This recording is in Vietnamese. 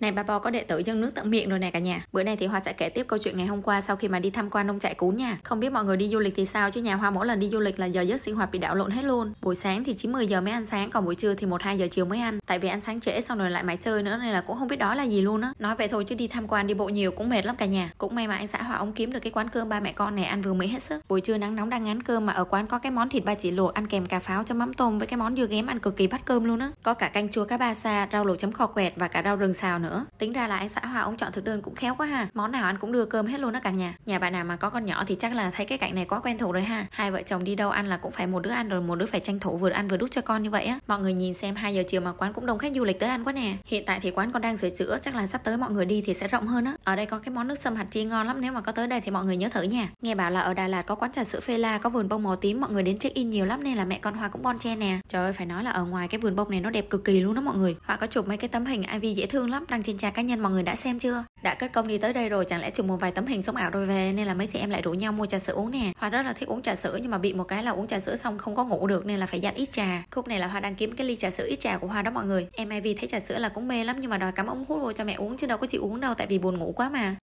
Này ba bò có đệ tử dân nước tận miệng rồi này cả nhà. Bữa nay thì Hoa sẽ kể tiếp câu chuyện ngày hôm qua sau khi mà đi tham quan nông trại cún nha. Không biết mọi người đi du lịch thì sao chứ nhà Hoa mỗi lần đi du lịch là giờ giấc sinh hoạt bị đảo lộn hết luôn. Buổi sáng thì 9 10 giờ mới ăn sáng còn buổi trưa thì 1 2 giờ chiều mới ăn. Tại vì ăn sáng trễ xong rồi lại mãi chơi nữa nên là cũng không biết đó là gì luôn á. Nói vậy thôi chứ đi tham quan đi bộ nhiều cũng mệt lắm cả nhà. Cũng may mà anh xã Hòa ông kiếm được cái quán cơm ba mẹ con này ăn vừa mới hết sức. Buổi trưa nắng nóng đang ngán cơm mà ở quán có cái món thịt ba chỉ luộc ăn kèm cà pháo chấm mắm tôm với cái món dưa ghém ăn cực kỳ bắt cơm luôn á. Có cả canh chua cá ba sa, rau luộc chấm kho quẹt và cả rau rừng xào nữa nữa tính ra là anh xã hòa ông chọn thực đơn cũng khéo quá ha món nào anh cũng đưa cơm hết luôn đó cả nhà nhà bạn nào mà có con nhỏ thì chắc là thấy cái cảnh này quá quen thuộc rồi ha hai vợ chồng đi đâu ăn là cũng phải một đứa ăn rồi một đứa phải tranh thủ vừa ăn vừa đút cho con như vậy á mọi người nhìn xem hai giờ chiều mà quán cũng đông khách du lịch tới ăn quá nè hiện tại thì quán còn đang sửa chữa chắc là sắp tới mọi người đi thì sẽ rộng hơn á ở đây có cái món nước sâm hạt chi ngon lắm nếu mà có tới đây thì mọi người nhớ thử nha nghe bảo là ở đà lạt có quán trà sữa phê la có vườn bông màu tím mọi người đến check in nhiều lắm nên là mẹ con hoa cũng bon chen nè trời ơi phải nói là ở ngoài cái vườn bông này nó đẹp cực kỳ luôn đó mọi người họ có chụp mấy cái tấm hình Ivy dễ thương lắm đang đăng trên trang cá nhân mọi người đã xem chưa đã kết công đi tới đây rồi chẳng lẽ chụp một vài tấm hình sống ảo rồi về nên là mấy chị em lại rủ nhau mua trà sữa uống nè hoa rất là thích uống trà sữa nhưng mà bị một cái là uống trà sữa xong không có ngủ được nên là phải dặn ít trà khúc này là hoa đang kiếm cái ly trà sữa ít trà của hoa đó mọi người em ivy thấy trà sữa là cũng mê lắm nhưng mà đòi cắm ống hút vô cho mẹ uống chứ đâu có chịu uống đâu tại vì buồn ngủ quá mà